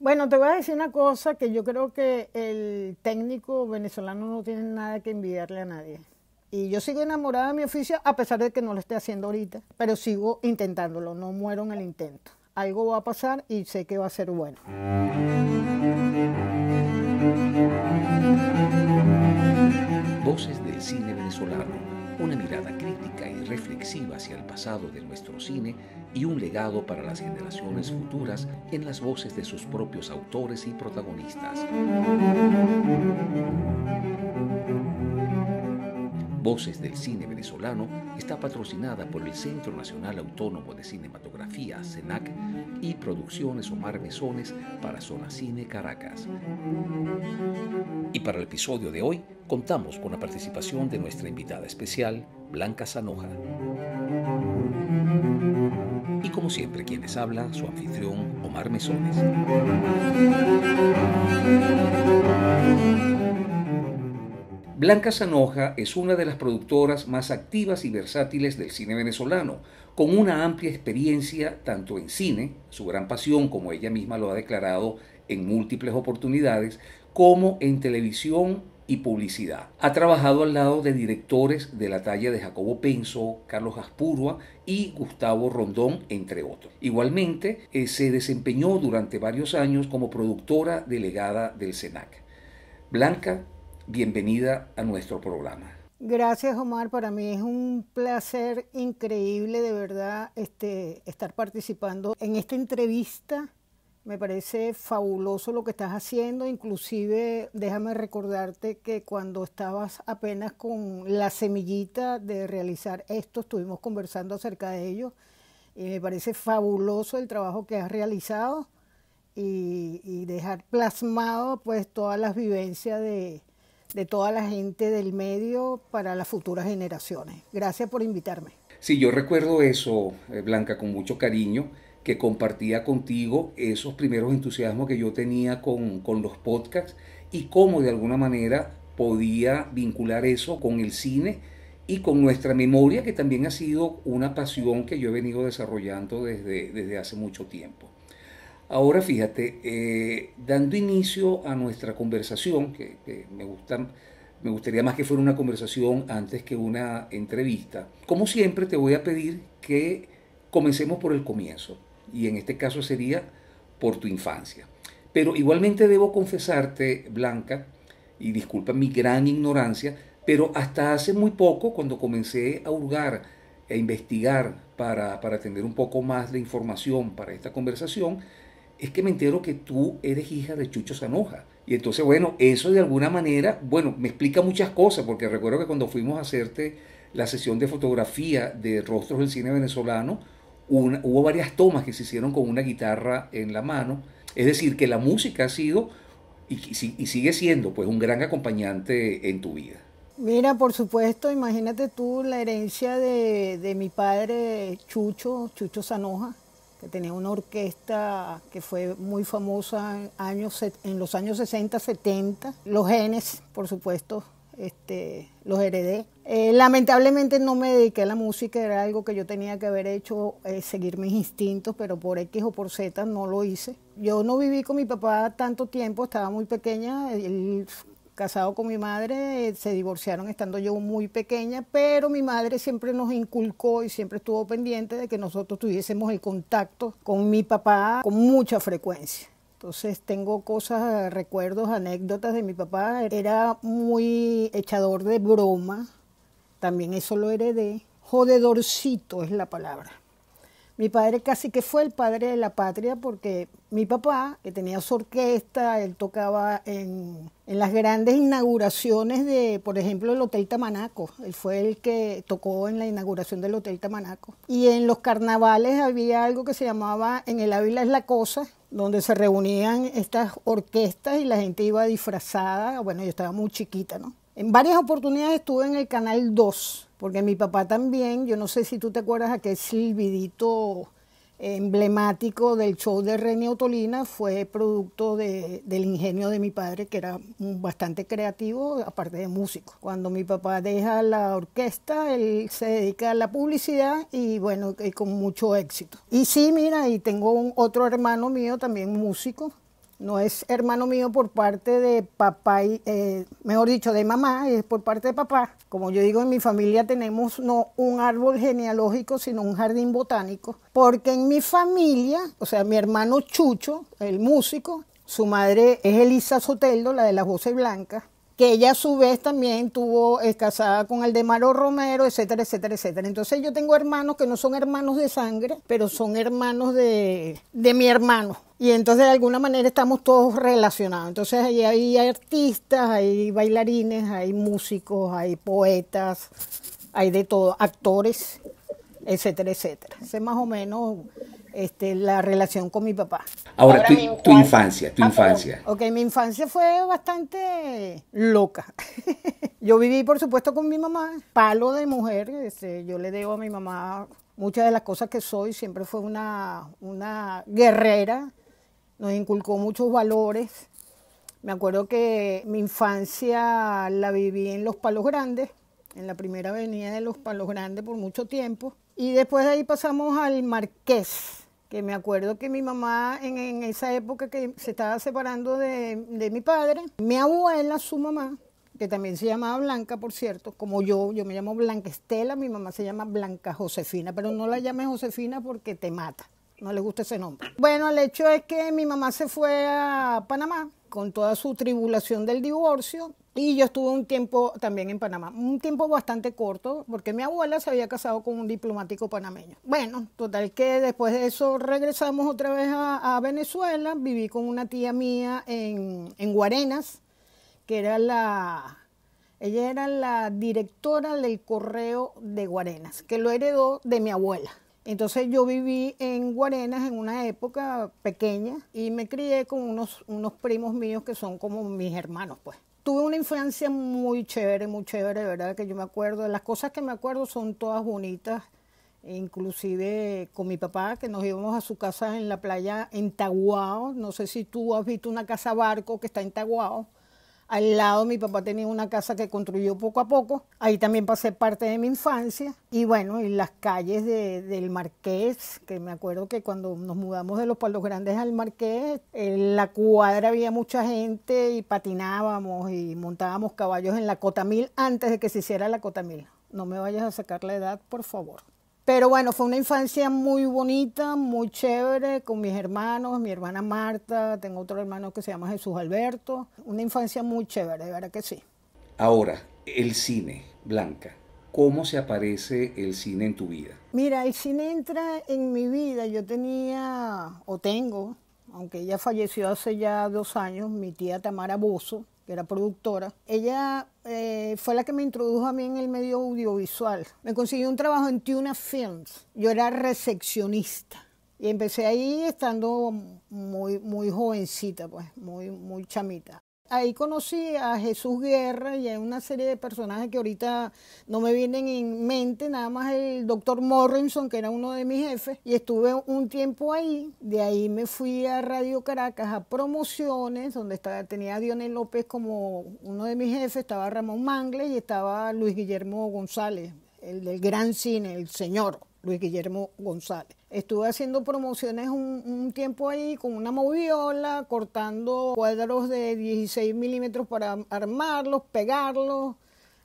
Bueno, te voy a decir una cosa que yo creo que el técnico venezolano no tiene nada que envidiarle a nadie. Y yo sigo enamorada de mi oficio a pesar de que no lo esté haciendo ahorita, pero sigo intentándolo, no muero en el intento. Algo va a pasar y sé que va a ser bueno. Voces del cine venezolano, una mirada crítica reflexiva hacia el pasado de nuestro cine y un legado para las generaciones futuras en las voces de sus propios autores y protagonistas. Voces del Cine Venezolano está patrocinada por el Centro Nacional Autónomo de Cinematografía, CENAC, y Producciones Omar Mesones para Zona Cine Caracas. Y para el episodio de hoy contamos con la participación de nuestra invitada especial, Blanca Zanoja. Y como siempre, quienes habla, su anfitrión Omar Mesones. Blanca Zanoja es una de las productoras más activas y versátiles del cine venezolano, con una amplia experiencia tanto en cine, su gran pasión como ella misma lo ha declarado en múltiples oportunidades, como en televisión y publicidad. Ha trabajado al lado de directores de la talla de Jacobo Penso, Carlos Aspurua y Gustavo Rondón, entre otros. Igualmente, eh, se desempeñó durante varios años como productora delegada del SENAC. Blanca, bienvenida a nuestro programa. Gracias Omar, para mí es un placer increíble de verdad este, estar participando en esta entrevista me parece fabuloso lo que estás haciendo, inclusive déjame recordarte que cuando estabas apenas con la semillita de realizar esto, estuvimos conversando acerca de ello y eh, me parece fabuloso el trabajo que has realizado y, dejar plasmado pues todas las vivencias de, de toda la gente del medio para las futuras generaciones. Gracias por invitarme. Sí, yo recuerdo eso, eh, Blanca, con mucho cariño que compartía contigo esos primeros entusiasmos que yo tenía con, con los podcasts y cómo de alguna manera podía vincular eso con el cine y con nuestra memoria, que también ha sido una pasión que yo he venido desarrollando desde, desde hace mucho tiempo. Ahora fíjate, eh, dando inicio a nuestra conversación, que, me, gustan me gustaría más que fuera una conversación antes que una entrevista, como siempre te voy a pedir que comencemos por el comienzo y en este caso sería por tu infancia. Pero igualmente debo confesarte, Blanca, y disculpa mi gran ignorancia, pero hasta hace muy poco, cuando comencé a hurgar, e investigar para, para tener un poco más de información para esta conversación, es que me entero que tú eres hija de Chucho Sanoja. Y entonces, bueno, eso de alguna manera, bueno, me explica muchas cosas, porque recuerdo que cuando fuimos a hacerte la sesión de fotografía de Rostros del Cine Venezolano, hubo varias tomas que se hicieron con una guitarra en la mano. Es decir, que la música ha sido y, sigue siendo pues un gran acompañante en tu vida. Mira, por supuesto, imagínate tú la herencia de, mi padre Chucho, Chucho Sanoja, que tenía una orquesta que fue muy famosa en, años, en los años 60, 70. Los genes, por supuesto, este, los heredé. Eh, lamentablemente no me dediqué a la música, era algo que yo tenía que haber hecho, eh, seguir mis instintos, pero por X o por Z no lo hice. Yo no viví con mi papá tanto tiempo, estaba muy pequeña, él casado con mi madre, se divorciaron estando yo muy pequeña, pero mi madre siempre nos inculcó y siempre estuvo pendiente de que nosotros tuviésemos el contacto con mi papá con mucha frecuencia. Entonces tengo cosas, recuerdos, anécdotas de mi papá. Era muy echador de broma, también eso lo heredé. Jodedorcito es la palabra. Mi padre casi que fue el padre de la patria porque mi papá, que tenía su orquesta, él tocaba en, en las grandes inauguraciones de, por ejemplo, el Hotel Tamanaco. Él fue el que tocó en la inauguración del Hotel Tamanaco. Y en los carnavales había algo que se llamaba En el Ávila es la cosa, donde se reunían estas orquestas y la gente iba disfrazada. Bueno, yo estaba muy chiquita, ¿no? En varias oportunidades estuve en el Canal 2, porque mi papá también, yo no sé si tú te acuerdas, aquel silbidito emblemático del show de René Otolina fue producto del ingenio de mi padre, que era bastante creativo, aparte de músico. Cuando mi papá deja la orquesta, él se dedica a la publicidad y bueno, con mucho éxito. Y sí, mira, y tengo un, otro hermano mío también músico, no es hermano mío por parte de papá, y, eh, mejor dicho, de mamá, es por parte de papá. Como yo digo, en mi familia tenemos no un árbol genealógico, sino un jardín botánico, porque en mi familia, o sea, mi hermano Chucho, el músico, su madre es Elisa Soteldo, la de las voces blancas, que ella a su vez también tuvo es eh, casada con el de Maro Romero, etcétera, etcétera, etcétera. Entonces yo tengo hermanos que no son hermanos de sangre, pero son hermanos de, de mi hermano. Y entonces de alguna manera estamos todos relacionados. Entonces ahí hay artistas, hay bailarines, hay músicos, hay poetas, hay de todo, actores, etcétera, etcétera. Es más o menos este, la relación con mi papá. Ahora, tu, infancia, tu ah, infancia. ok, mi infancia fue bastante loca. yo viví, por supuesto, con mi mamá, palo de mujer, este, yo le debo a mi mamá muchas de las cosas que soy, siempre fue una, una guerrera, nos inculcó muchos valores. Me acuerdo que mi infancia la viví en Los Palos Grandes, en la primera avenida de Los Palos Grandes por mucho tiempo. Y después de ahí pasamos al Marqués, que me acuerdo que mi mamá en, esa época que se estaba separando de, de, mi padre, mi abuela, su mamá, que también se llamaba Blanca, por cierto, como yo, yo me llamo Blanca Estela, mi mamá se llama Blanca Josefina, pero no la llame Josefina porque te mata, no le gusta ese nombre. Bueno, el hecho es que mi mamá se fue a Panamá con toda su tribulación del divorcio, y yo estuve un tiempo también en Panamá, un tiempo bastante corto, porque mi abuela se había casado con un diplomático panameño. Bueno, total que después de eso regresamos otra vez a, Venezuela, viví con una tía mía en, en Guarenas, que era la, ella era la directora del correo de Guarenas, que lo heredó de mi abuela. Entonces yo viví en Guarenas en una época pequeña y me crié con unos, unos primos míos que son como mis hermanos, pues tuve una infancia muy chévere, muy chévere, de ¿verdad? Que yo me acuerdo, las cosas que me acuerdo son todas bonitas, inclusive con mi papá, que nos íbamos a su casa en la playa en Taguao, no sé si tú has visto una casa barco que está en Taguao, al lado mi papá tenía una casa que construyó poco a poco. Ahí también pasé parte de mi infancia. Y bueno, en las calles del Marqués, que me acuerdo que cuando nos mudamos de los Palos Grandes al Marqués, en la cuadra había mucha gente y patinábamos y montábamos caballos en la Cota Mil antes de que se hiciera la Cota Mil. No me vayas a sacar la edad, por favor. Pero bueno, fue una infancia muy bonita, muy chévere, con mis hermanos, mi hermana Marta, tengo otro hermano que se llama Jesús Alberto. Una infancia muy chévere, de verdad que sí. Ahora, el cine, Blanca. ¿Cómo se aparece el cine en tu vida? Mira, el cine entra en mi vida. Yo tenía, o tengo, aunque ella falleció hace ya dos años, mi tía Tamara Bozo, que era productora, ella eh, fue la que me introdujo a mí en el medio audiovisual. Me consiguió un trabajo en Tuna Films. Yo era recepcionista. Y empecé ahí estando muy, muy jovencita, pues, muy, muy chamita ahí conocí a Jesús Guerra y a una serie de personajes que ahorita no me vienen en mente, nada más el doctor Morrison, que era uno de mis jefes, y estuve un tiempo ahí, de ahí me fui a Radio Caracas a promociones, donde estaba, tenía a Dionel López como uno de mis jefes, estaba Ramón Mangle y estaba Luis Guillermo González, el del gran cine, el señor Luis Guillermo González. Estuve haciendo promociones un, tiempo ahí con una moviola, cortando cuadros de 16 milímetros para armarlos, pegarlos,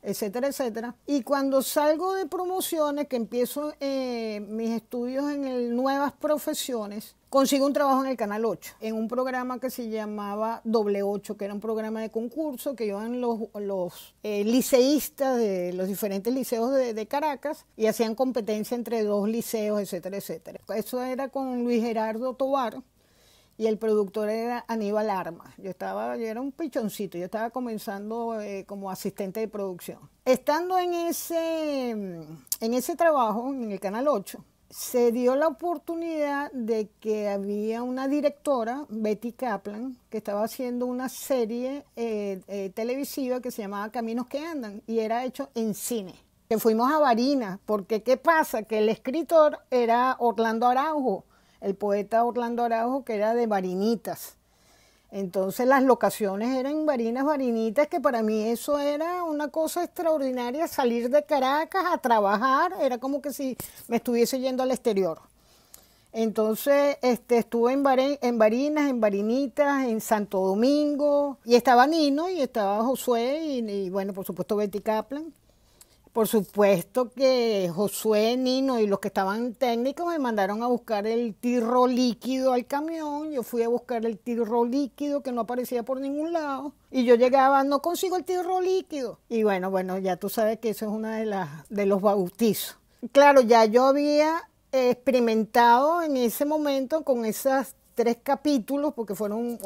etcétera, etcétera. Y cuando salgo de promociones, que empiezo eh, mis estudios en Nuevas Profesiones, consigo un trabajo en el Canal 8, en un programa que se llamaba Doble 8, que era un programa de concurso que iban los, eh, liceístas de los diferentes liceos de, Caracas y hacían competencia entre dos liceos, etcétera, etcétera. Eso era con Luis Gerardo Tobar y el productor era Aníbal Armas. Yo estaba, yo era un pichoncito, yo estaba comenzando eh, como asistente de producción. Estando en ese, en ese trabajo, en el Canal 8, se dio la oportunidad de que había una directora, Betty Kaplan, que estaba haciendo una serie eh, eh, televisiva que se llamaba Caminos que Andan y era hecho en cine. Que fuimos a Varina porque ¿qué pasa? Que el escritor era Orlando Araujo, el poeta Orlando Araujo, que era de Varinitas. Entonces las locaciones eran varinas, varinitas, que para mí eso era una cosa extraordinaria, salir de Caracas a trabajar, era como que si me estuviese yendo al exterior. Entonces este, estuve en, Varinas, en Barinas, en Barinitas, en Santo Domingo, y estaba Nino, y estaba Josué, y bueno, por supuesto Betty Kaplan. Por supuesto que Josué, Nino y los que estaban técnicos me mandaron a buscar el tirro líquido al camión. Yo fui a buscar el tirro líquido que no aparecía por ningún lado. Y yo llegaba, no consigo el tirro líquido. Y bueno, bueno, ya tú sabes que eso es uno de las de los bautizos. Claro, ya yo había experimentado en ese momento con esas tres capítulos, porque fueron,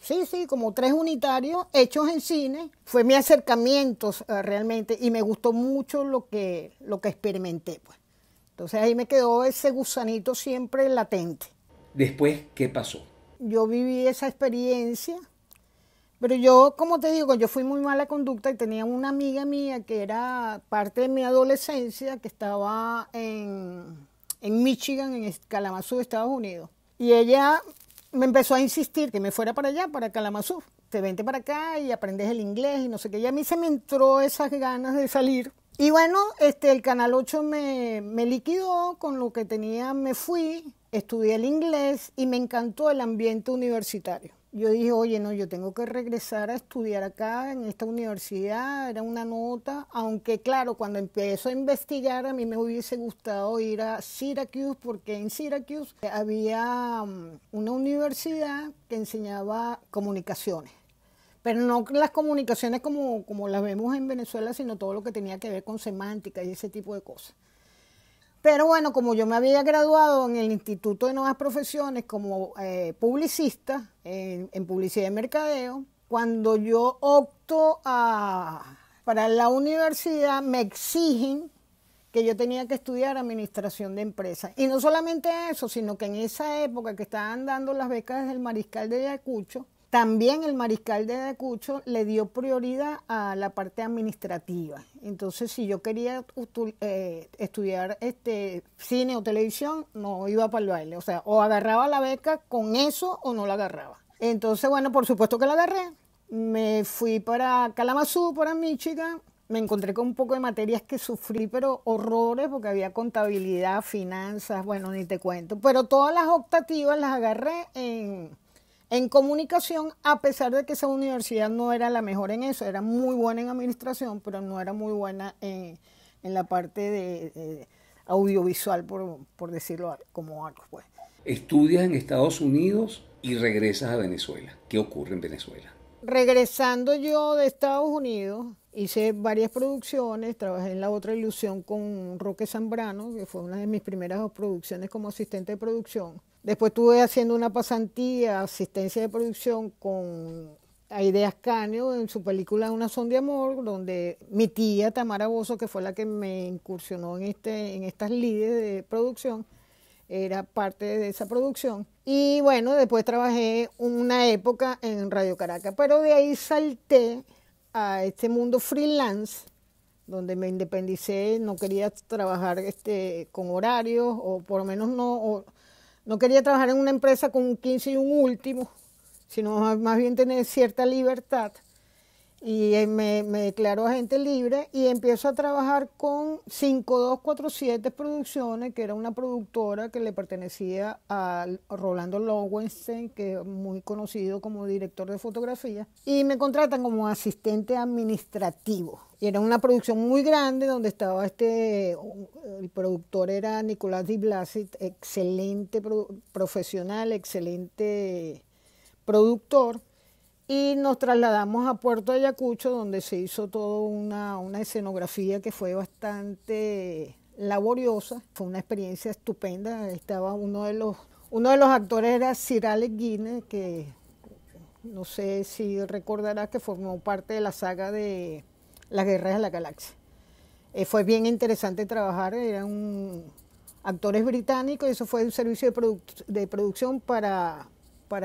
sí, sí, como tres unitarios hechos en cine. Fue mi acercamiento eh, realmente y me gustó mucho lo que, lo que experimenté. Pues. Entonces ahí me quedó ese gusanito siempre latente. Después, ¿qué pasó? Yo viví esa experiencia, pero yo, como te digo, yo fui muy mala conducta y tenía una amiga mía que era parte de mi adolescencia, que estaba en, en Michigan, en Kalamazoo, Estados Unidos y ella me empezó a insistir que me fuera para allá, para Kalamazoo. Te vente para acá y aprendes el inglés y no sé qué. Y a mí se me entró esas ganas de salir. Y bueno, este, el Canal 8 me liquidó con lo que tenía, me fui, estudié el inglés y me encantó el ambiente universitario yo dije, oye, no, yo tengo que regresar a estudiar acá en esta universidad, era una nota, aunque claro, cuando empiezo a investigar a mí me hubiese gustado ir a Syracuse, porque en Syracuse eh, había mm, una universidad que enseñaba comunicaciones, pero no las comunicaciones como las vemos en Venezuela, sino todo lo que tenía que ver con semántica y ese tipo de cosas. Pero bueno, como yo me había graduado en el Instituto de Nuevas Profesiones como eh, publicista en, publicidad y mercadeo, cuando yo opto para la universidad, me exigen que yo tenía que estudiar administración de empresas. Y no solamente eso, sino que en esa época que estaban dando las becas del mariscal de Ayacucho, también el mariscal de Acucho le dio prioridad a la parte administrativa. Entonces, si yo quería eh, estudiar este cine o televisión, no iba para el baile. O sea, o agarraba la beca con eso o no la agarraba. Entonces, bueno, por supuesto que la agarré. Me fui para Kalamazoo, para Michigan. Me encontré con un poco de materias que sufrí, pero horrores, porque había contabilidad, finanzas, bueno, ni te cuento. Pero todas las optativas las agarré en en comunicación, a pesar de que esa universidad no era la mejor en eso, era muy buena en administración, pero no era muy buena en, la parte de, audiovisual, por, decirlo como algo. Pues. Estudias en Estados Unidos y regresas a Venezuela. ¿Qué ocurre en Venezuela? Regresando yo de Estados Unidos, hice varias producciones, trabajé en La Otra Ilusión con Roque Zambrano, que fue una de mis primeras producciones como asistente de producción Después estuve haciendo una pasantía, asistencia de producción con Aideas Caneo, en su película Una son de amor, donde mi tía Tamara Bozo, que fue la que me incursionó en, este, en estas líderes de producción, era parte de esa producción. Y bueno, después trabajé una época en Radio Caracas, pero de ahí salté a este mundo freelance, donde me independicé, no quería trabajar este, con horarios, o por lo menos no, no quería trabajar en una empresa con un 15 y un último, sino más bien tener cierta libertad. Y eh, me, me declaro agente libre y empiezo a trabajar con 5247 Producciones, que era una productora que le pertenecía a Rolando Lowenstein, que es muy conocido como director de fotografía. Y me contratan como asistente administrativo y era una producción muy grande donde estaba este, el productor era Nicolás Di Blasit, excelente profesional, excelente productor. Y nos trasladamos a Puerto Ayacucho, donde se hizo toda una, una escenografía que fue bastante laboriosa. Fue una experiencia estupenda. Estaba uno de los, uno de los actores era Sir Guinness, que no sé si recordará que formó parte de la saga de las Guerras de la Galaxia. Eh, fue bien interesante trabajar, eran actores británicos, eso fue un servicio de, producción para,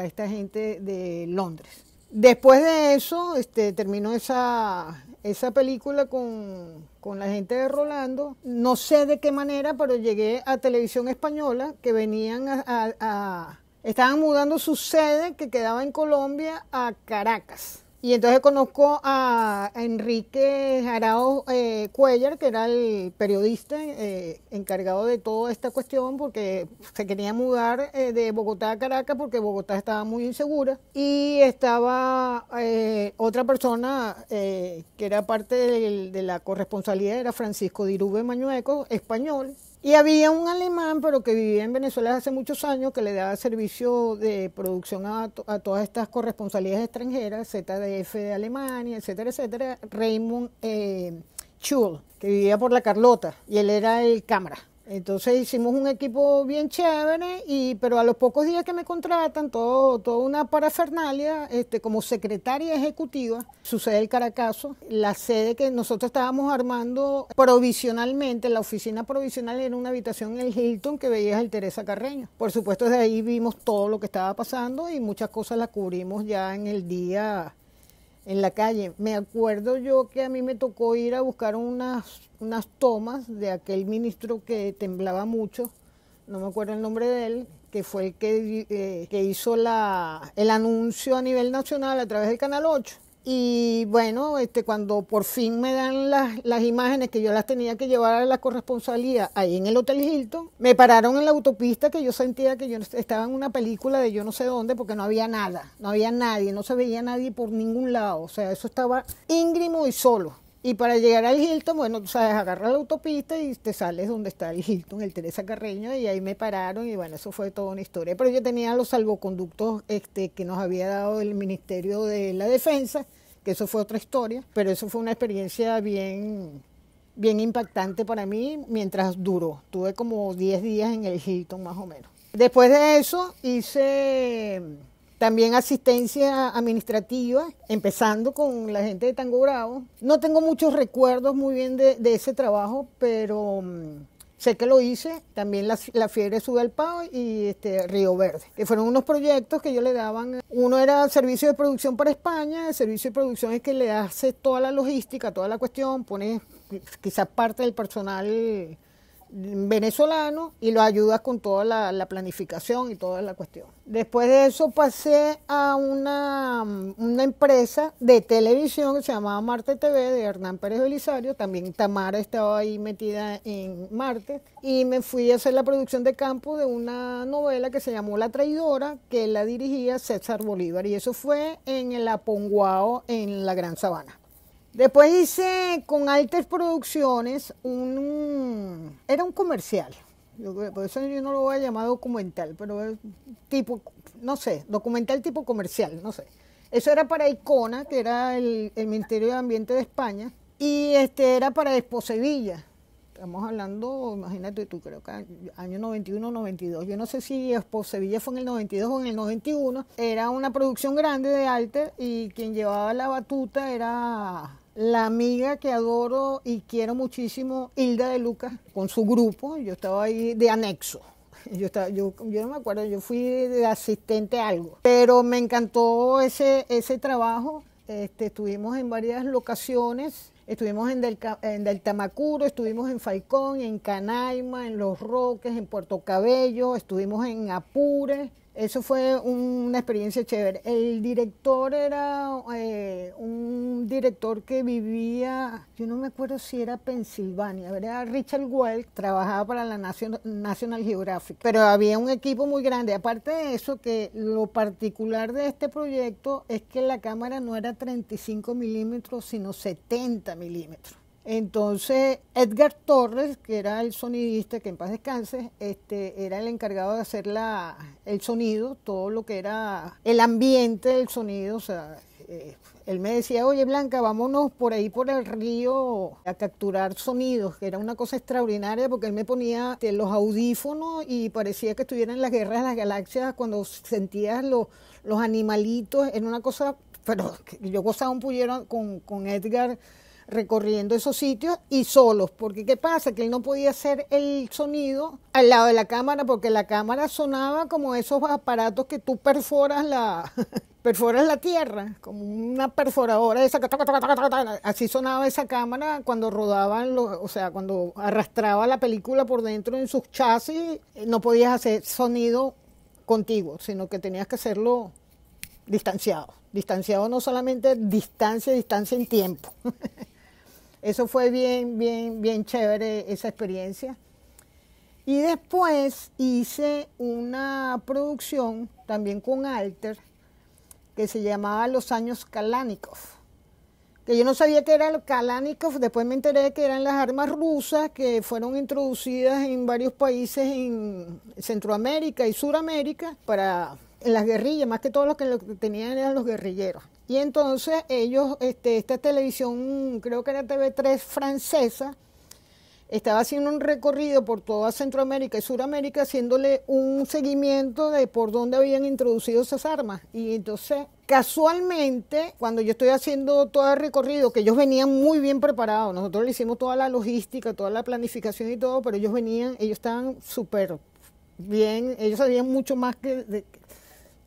esta gente de Londres. Después de eso, este, terminó esa, esa película con, la gente de Rolando. No sé de qué manera, pero llegué a Televisión Española, que venían a estaban mudando su sede que quedaba en Colombia a Caracas. Y entonces conozco a Enrique Jarao eh, Cuellar, que era el periodista eh, encargado de toda esta cuestión, porque se quería mudar eh, de Bogotá a Caracas, porque Bogotá estaba muy insegura. Y estaba eh, otra persona que era parte de la corresponsalía, era Francisco Dirube Mañueco, español, y había un alemán, pero que vivía en Venezuela hace muchos años, que le daba servicio de producción a, todas estas corresponsalías extranjeras, ZDF de Alemania, etcétera, etcétera, Raymond eh, que vivía por la Carlota, y él era el cámara. Entonces hicimos un equipo bien chévere, y, pero a los pocos días que me contratan, todo, toda una parafernalia, este, como secretaria ejecutiva, sucede el Caracazo, la sede que nosotros estábamos armando provisionalmente, la oficina provisional era una habitación en el Hilton que veías el Teresa Carreño. Por supuesto, desde ahí vimos todo lo que estaba pasando y muchas cosas las cubrimos ya en el día en la calle. Me acuerdo yo que a mí me tocó ir a buscar unas, unas tomas de aquel ministro que temblaba mucho, no me acuerdo el nombre de él, que fue el que, eh, que hizo la, el anuncio a nivel nacional a través del Canal 8 y bueno, este, cuando por fin me dan las, imágenes que yo las tenía que llevar a la corresponsalía ahí en el Hotel Hilton, me pararon en la autopista que yo sentía que yo estaba en una película de yo no sé dónde porque no había nada, no había nadie, no se veía nadie por ningún lado. O sea, eso estaba íngrimo y solo. Y para llegar al Hilton, bueno, tú sabes, agarras la autopista y te sales donde está el Hilton, el Teresa Carreño, y ahí me pararon y bueno, eso fue toda una historia. Pero yo tenía los salvoconductos este, que nos había dado el Ministerio de la Defensa, que eso fue otra historia, pero eso fue una experiencia bien, bien impactante para mí mientras duró. Tuve como 10 días en el Hilton más o menos. Después de eso hice también asistencia administrativa, empezando con la gente de Tango Bravo. No tengo muchos recuerdos muy bien de, ese trabajo, pero mm, sé que lo hice, también la, Fiebre Sube al Pau y este, Río Verde, que fueron unos proyectos que yo le daban. Uno era servicio de producción para España, el servicio de producción es que le hace toda la logística, toda la cuestión, pone quizás parte del personal venezolano y lo ayudas con toda la, planificación y toda la cuestión. Después de eso pasé a una, mm, una empresa de televisión que se llamaba Marte TV de Hernán Pérez Belisario, también Tamara estaba ahí metida en Marte, y me fui a hacer la producción de campo de una novela que se llamó La Traidora, que la dirigía César Bolívar, y eso fue en el Aponguao, en la Gran Sabana. Después hice con altas Producciones un, Era un comercial. Por eso yo no lo voy a llamar documental, pero es tipo, no sé, documental tipo comercial, no sé. Eso era para Icona, que era el, Ministerio de Ambiente de España, y este era para Expo Sevilla. Estamos hablando, imagínate tú, creo que año 91, 92. Yo no sé si Expo Sevilla fue en el 92 o en el 91. Era una producción grande de Alter y quien llevaba la batuta era la amiga que adoro y quiero muchísimo, Hilda de Lucas, con su grupo, yo estaba ahí de anexo. Yo, estaba, yo, yo, no me acuerdo, yo fui de asistente a algo, pero me encantó ese, ese trabajo. Este, estuvimos en varias locaciones, estuvimos en, Del, en estuvimos en Falcón, en Canaima, en Los Roques, en Puerto Cabello, estuvimos en Apure, eso fue una experiencia chévere. El director era eh, un director que vivía, yo no me acuerdo si era Pensilvania, era Richard Welk, trabajaba para la National, National Geographic, pero había un equipo muy grande. Aparte de eso, que lo particular de este proyecto es que la cámara no era 35 milímetros, sino 70 milímetros. Entonces, Edgar Torres, que era el sonidista, que en paz descanse, este, era el encargado de hacer la, el sonido, todo lo que era el ambiente del sonido. O sea, eh, él me decía, oye Blanca, vámonos por ahí por el río a capturar sonidos, que era una cosa extraordinaria porque él me ponía los audífonos y parecía que estuviera en las guerras de las galaxias cuando sentías los, los animalitos, era una cosa, pero yo gozaba un pullero con, con Edgar recorriendo esos sitios y solos, porque ¿qué pasa? Que él no podía hacer el sonido al lado de la cámara, porque la cámara sonaba como esos aparatos que tú perforas la, perforas la tierra, como una perforadora, esa, así sonaba esa cámara cuando rodaban, los, o sea, cuando arrastraba la película por dentro en sus chasis, eh, no podías hacer sonido contigo, sino que tenías que hacerlo distanciado. Distanciado no solamente distancia, distancia en tiempo. Eso fue bien, bien, bien chévere esa experiencia. Y después hice una producción también con Alter que se llamaba Los Años Kalánikov. Que yo no sabía que era Kalánikov, después me enteré que eran las armas rusas que fueron introducidas en varios países en Centroamérica y Suramérica para en las guerrillas, más que todo lo que tenían eran los guerrilleros. Y entonces ellos, este, esta televisión, creo que era TV3 francesa, estaba haciendo un recorrido por toda Centroamérica y Suramérica, haciéndole un seguimiento de por dónde habían introducido esas armas. Y entonces, casualmente, cuando yo estoy haciendo todo el recorrido, que ellos venían muy bien preparados, nosotros le hicimos toda la logística, toda la planificación y todo, pero ellos venían, ellos estaban súper bien, ellos sabían mucho más que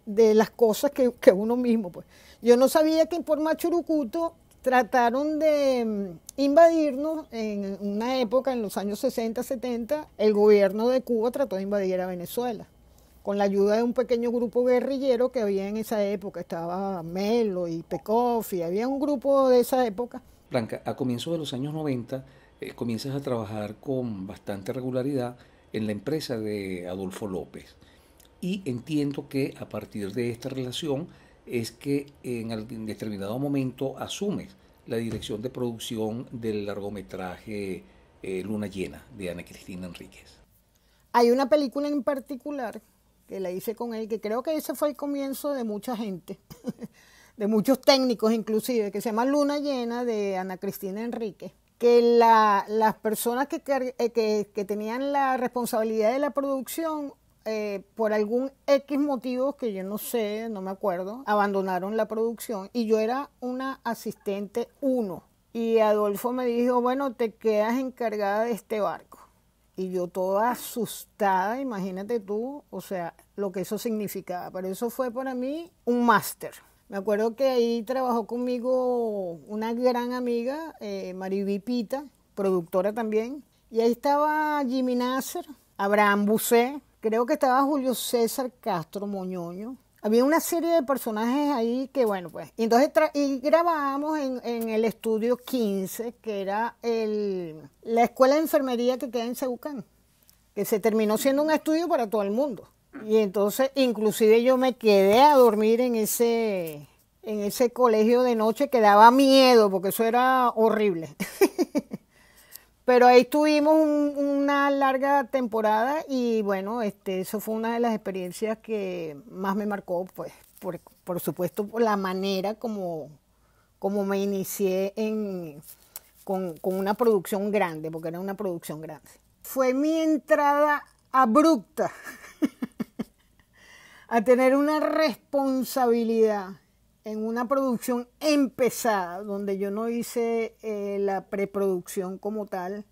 de, las cosas que, que uno mismo, pues. Yo no sabía que por Machurucuto trataron de mm, invadirnos en una época, en los años 60, 70, el gobierno de Cuba trató de invadir a Venezuela con la ayuda de un pequeño grupo guerrillero que había en esa época, estaba Melo y Pecoff, y había un grupo de esa época. Blanca, a comienzos de los años 90 eh, comienzas a trabajar con bastante regularidad en la empresa de Adolfo López y entiendo que a partir de esta relación es que en, determinado momento asume la dirección de producción del largometraje eh, Luna Llena de Ana Cristina Enríquez. Hay una película en particular que la hice con él, que creo que ese fue el comienzo de mucha gente, de muchos técnicos inclusive, que se llama Luna Llena de Ana Cristina Enríquez, que las personas eh, que, que tenían la responsabilidad de la producción eh, por algún X motivo que yo no sé, no me acuerdo, abandonaron la producción y yo era una asistente 1. Y Adolfo me dijo, bueno, te quedas encargada de este barco. Y yo toda asustada, imagínate tú, o sea, lo que eso significaba. Pero eso fue para mí un máster. Me acuerdo que ahí trabajó conmigo una gran amiga, eh, Mariví Pita, productora también. Y ahí estaba Jimmy Nasser, Abraham Busset, creo que estaba Julio César Castro Moñoño. Había una serie de personajes ahí que, bueno, pues. Y entonces grabábamos en, el estudio 15, que era la escuela de enfermería que queda en Ceucán, que se terminó siendo un estudio para todo el mundo. Y entonces, inclusive yo me quedé a dormir en ese, en ese colegio de noche que daba miedo, porque eso era horrible. Pero ahí tuvimos una larga temporada y bueno, este, eso fue una de las experiencias que más me marcó, pues, por, supuesto, por la manera como, me inicié con una producción grande, porque era una producción grande. Fue mi entrada abrupta a tener una responsabilidad en una producción empezada, donde yo no hice eh, la preproducción como tal,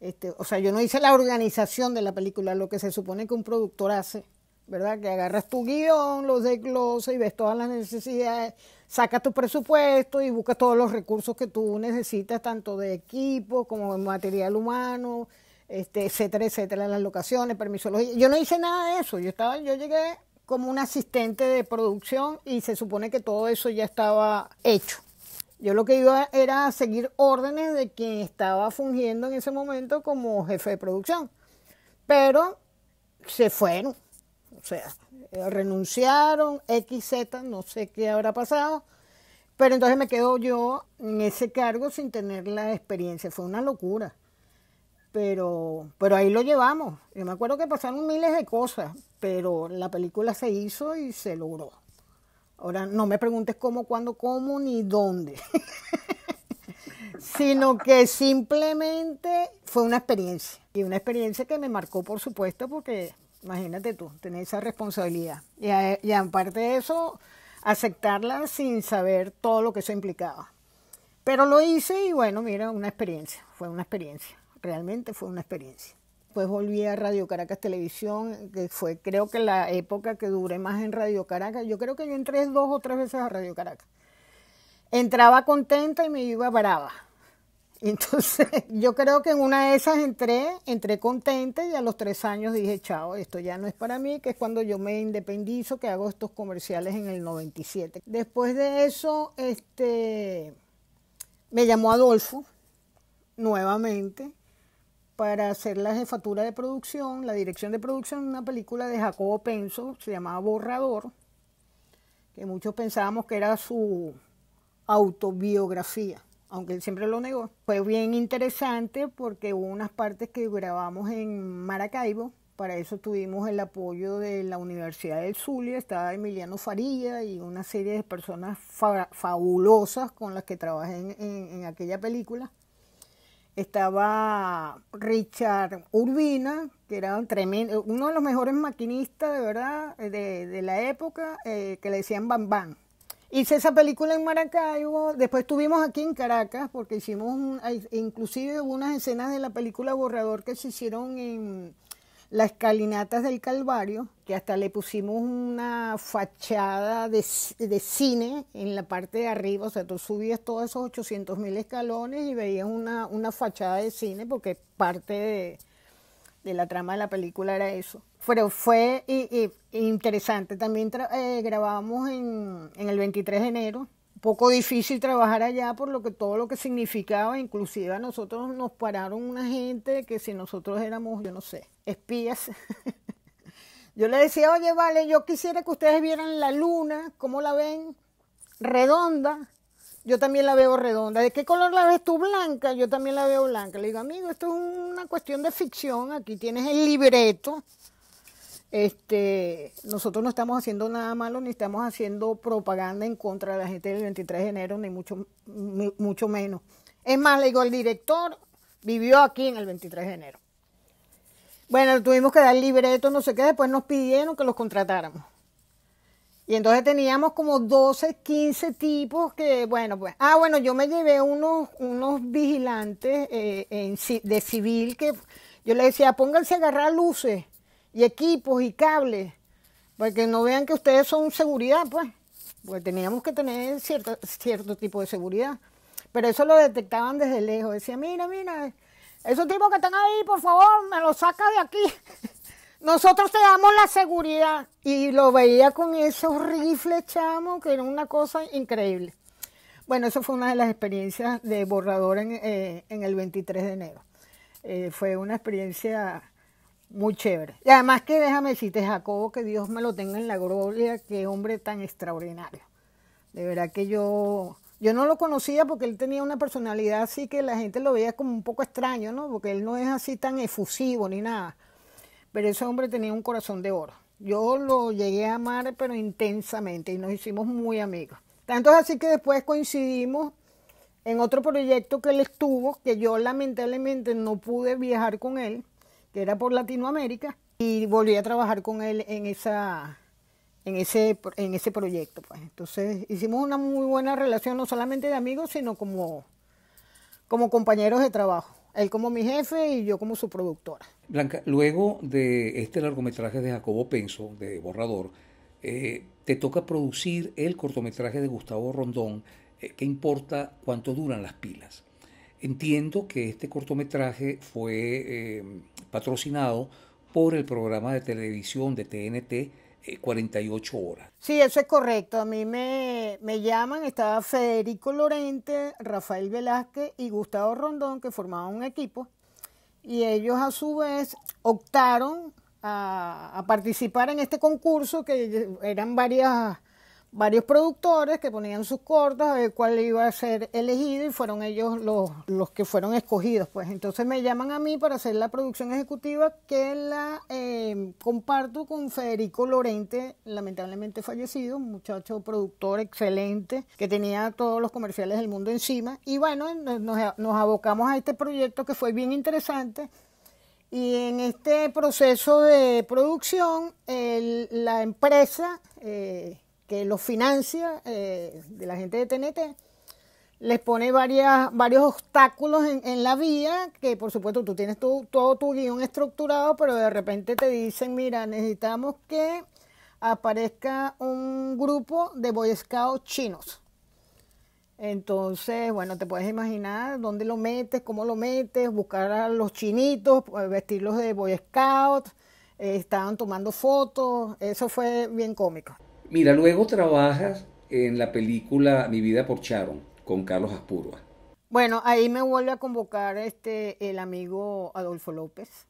este, o sea, yo no hice la organización de la película, lo que se supone que un productor hace, ¿verdad? Que agarras tu guión, los desglosas y ves todas las necesidades, sacas tu presupuesto y buscas todos los recursos que tú necesitas, tanto de equipo como de material humano, este, etcétera, etcétera, las locaciones, permiso Yo no hice nada de eso, yo estaba, yo llegué como un asistente de producción y se supone que todo eso ya estaba hecho. Yo lo que iba era seguir órdenes de quien estaba fungiendo en ese momento como jefe de producción. Pero se fueron, o sea, renunciaron, XZ, no sé qué habrá pasado. Pero entonces me quedo yo en ese cargo sin tener la experiencia. Fue una locura pero, pero ahí lo llevamos. Yo me acuerdo que pasaron miles de cosas, pero la película se hizo y se logró. Ahora no me preguntes cómo, cuándo, cómo ni dónde, sino que simplemente fue una experiencia. Y una experiencia que me marcó, por supuesto, porque imagínate tú, tener esa responsabilidad. Y, y aparte de eso, aceptarla sin saber todo lo que eso implicaba. Pero lo hice y bueno, mira, una experiencia, fue una experiencia realmente fue una experiencia. Pues volví a Radio Caracas Televisión, que fue creo que la época que duré más en Radio Caracas. Yo creo que yo entré dos o tres veces a Radio Caracas. Entraba contenta y me iba brava. Entonces, yo creo que en una de esas entré, entré contenta y a los tres años dije, chao, esto ya no es para mí, que es cuando yo me independizo, que hago estos comerciales en el 97. Después de eso, este, me llamó Adolfo nuevamente para hacer la jefatura de producción, la dirección de producción de una película de Jacobo Penso, se llamaba Borrador, que muchos pensábamos que era su autobiografía, aunque él siempre lo negó. Fue bien interesante porque hubo unas partes que grabamos en Maracaibo, para eso tuvimos el apoyo de la Universidad del Zulia, estaba Emiliano Faría y una serie de personas fabulosas con las que trabajé en aquella película estaba Richard Urbina, que era tremendo, uno de los mejores maquinistas de verdad de, de la época, eh, que le decían Bam Bam. Hice esa película en Maracaibo, después estuvimos aquí en Caracas, porque hicimos inclusive unas escenas de la película Borrador que se hicieron en, las escalinatas del Calvario, que hasta le pusimos una fachada de, de, cine en la parte de arriba, o sea, tú subías todos esos 800.000 mil escalones y veías una, una, fachada de cine, porque parte de, la trama de la película era eso. Pero fue interesante, también eh, grabamos en, en el 23 de enero, poco difícil trabajar allá por lo que todo lo que significaba, inclusive a nosotros nos pararon una gente que si nosotros éramos, yo no sé, espías. yo le decía, "Oye, vale, yo quisiera que ustedes vieran la luna, ¿cómo la ven? Redonda." Yo también la veo redonda. ¿De qué color la ves tú blanca? Yo también la veo blanca. Le digo, amigo, esto es una cuestión de ficción. Aquí tienes el libreto este, nosotros no estamos haciendo nada malo, ni estamos haciendo propaganda en contra de la gente del 23 de enero, ni mucho, mucho menos. Es más, le digo, el director vivió aquí en el 23 de enero. Bueno, tuvimos que dar libreto, no sé qué, después nos pidieron que los contratáramos. Y entonces teníamos como 12, 15 tipos que, bueno, pues, ah, bueno, yo me llevé unos, unos vigilantes eh, de civil que yo le decía, pónganse a agarrar luces y equipos y cables, porque no vean que ustedes son seguridad, pues, porque teníamos que tener cierto, cierto tipo de seguridad. Pero eso lo detectaban desde lejos, decían, mira, mira, esos tipos que están ahí, por favor, me los saca de aquí. Nosotros te damos la seguridad. Y lo veía con esos rifles, chamo, que era una cosa increíble. Bueno, eso fue una de las experiencias de Borrador en, eh, en el 23 de enero. Eh, fue una experiencia muy chévere. Y además que déjame decirte, Jacobo, que Dios me lo tenga en la gloria, que hombre tan extraordinario. De verdad que yo, yo no lo conocía porque él tenía una personalidad así que la gente lo veía como un poco extraño, ¿no? Porque él no es así tan efusivo ni nada. Pero ese hombre tenía un corazón de oro. Yo lo llegué a amar, pero intensamente, y nos hicimos muy amigos. Tanto es así que después coincidimos en otro proyecto que él estuvo, que yo lamentablemente no pude viajar con él, que era por Latinoamérica, y volví a trabajar con él en, esa, en, ese, en ese proyecto. Pues. Entonces hicimos una muy buena relación, no solamente de amigos, sino como, como compañeros de trabajo. Él como mi jefe y yo como su productora. Blanca, luego de este largometraje de Jacobo Penso, de Borrador, eh, te toca producir el cortometraje de Gustavo Rondón, eh, qué importa cuánto duran las pilas. Entiendo que este cortometraje fue eh, patrocinado por el programa de televisión de TNT eh, 48 horas. Sí, eso es correcto. A mí me, llaman, estaba Federico Lorente, Rafael Velázquez y Gustavo Rondón, que formaban un equipo, y ellos a su vez optaron a participar en este concurso, que eran varias varios productores que ponían sus cortos a ver cuál iba a ser elegido y fueron ellos los, los que fueron escogidos. Pues entonces me llaman a mí para hacer la producción ejecutiva que la eh, comparto con Federico Lorente, lamentablemente fallecido, un muchacho productor excelente que tenía todos los comerciales del mundo encima. Y bueno, nos, abocamos a este proyecto que fue bien interesante. Y en este proceso de producción, la empresa... Eh, que los financia, eh, de la gente de TNT, les pone varias, varios obstáculos en, la vía, que por supuesto tú tienes todo tu guión estructurado, pero de repente te dicen, mira, necesitamos que aparezca un grupo de Boy Scouts chinos. Entonces, bueno, te puedes imaginar dónde lo metes, cómo lo metes, buscar a los chinitos, eh, vestirlos de Boy Scouts, eh, estaban tomando fotos, eso fue bien cómico. Mira, luego trabajas en la película Mi vida por Charon, con Carlos Aspurua. Bueno, ahí me vuelve a convocar este el amigo Adolfo López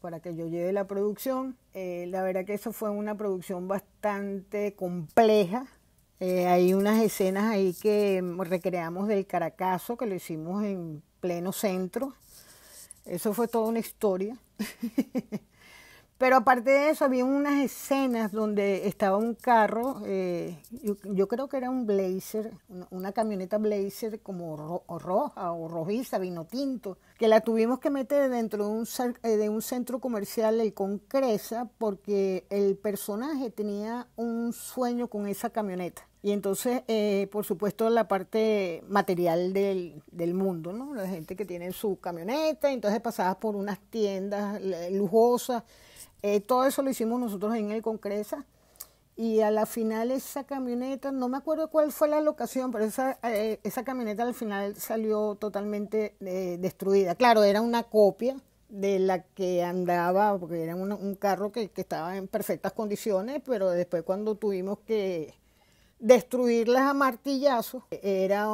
para que yo lleve la producción. Eh, la verdad que eso fue una producción bastante compleja. Eh, hay unas escenas ahí que recreamos del Caracazo, que lo hicimos en pleno centro. Eso fue toda una historia. Pero aparte de eso, había unas escenas donde estaba un carro, eh, yo, creo que era un blazer, una camioneta blazer como roja o rojiza, vino tinto, que la tuvimos que meter dentro de un, eh, de un centro comercial, con Concresa, porque el personaje tenía un sueño con esa camioneta. Y entonces, eh, por supuesto, la parte material del, mundo, ¿no? La gente que tiene su camioneta, entonces pasaba por unas tiendas eh, lujosas eh, todo eso lo hicimos nosotros en el Concresa. Y a la final esa camioneta, no me acuerdo cuál fue la locación, pero esa, eh, camioneta al final salió totalmente eh, destruida. Claro, era una copia de la que andaba, porque era un carro que, estaba en perfectas condiciones, pero después cuando tuvimos que, destruirlas a martillazos. Era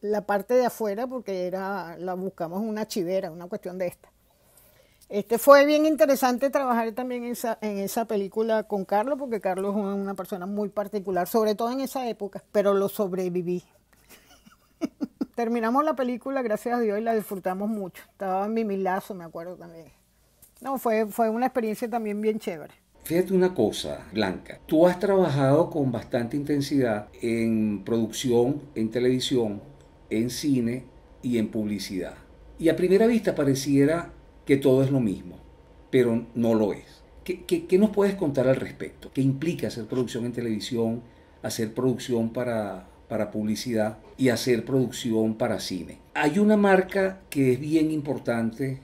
la parte de afuera porque era la buscamos una chivera, una cuestión de esta. Este fue bien interesante trabajar también en esa película con Carlos, porque Carlos es una persona muy particular, sobre todo en esa época, pero lo sobreviví. Terminamos la película, gracias a Dios, y la disfrutamos mucho. Estaba en mi milazo, me acuerdo también. No, fue, fue una experiencia también bien chévere. Fíjate una cosa, Blanca. Tú has trabajado con bastante intensidad en producción, en televisión, en cine y en publicidad. Y a primera vista pareciera que todo es lo mismo, pero no lo es. ¿Qué, nos puedes contar al respecto? ¿Qué implica hacer producción en televisión, hacer producción para, publicidad y hacer producción para cine? Hay una marca que es bien importante,